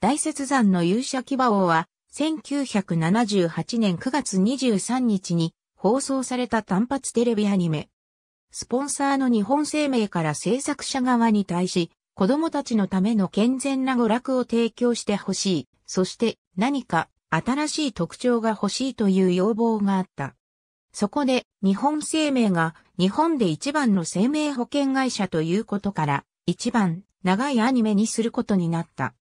大雪山の勇者騎馬王は、1978年9月23日に放送された単発テレビアニメ。スポンサーの日本生命から制作者側に対し、子供たちのための健全な娯楽を提供してほしい。そして何か新しい特徴が欲しいという要望があった。そこで日本生命が日本で一番の生命保険会社ということから、一番長いアニメにすることになった。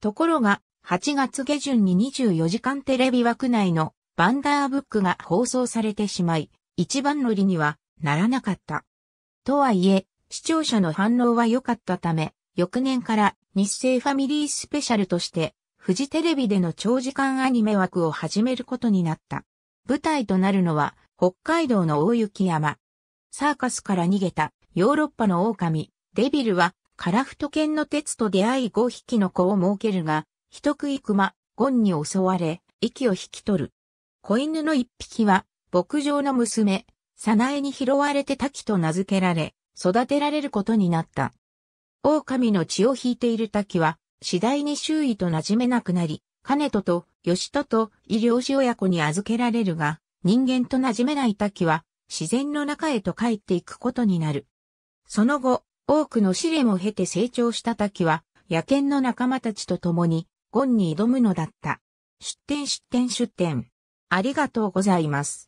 ところが、8月下旬に24時間テレビ枠内のバンダーブックが放送されてしまい、一番乗りにはならなかった。とはいえ、視聴者の反応は良かったため、翌年から日清ファミリースペシャルとして、富士テレビでの長時間アニメ枠を始めることになった。舞台となるのは、北海道の大雪山。サーカスから逃げたヨーロッパの狼、デビルは樺太犬の鉄と出会い5匹の子を設けるが、人食い熊、ゴンに襲われ、息を引き取る。子犬の1匹は、牧場の娘、サナエに拾われて滝と名付けられ、育てられることになった。狼の血を引いている滝は、次第に周囲と馴染めなくなり、金戸と吉戸と医療師親子に預けられるが、人間と馴染めない滝は、自然の中へと帰っていくことになる。その後、多くの試練を経て成長した滝は、野犬の仲間たちと共に、ゴンに挑むのだった。出展出展出展。ありがとうございます。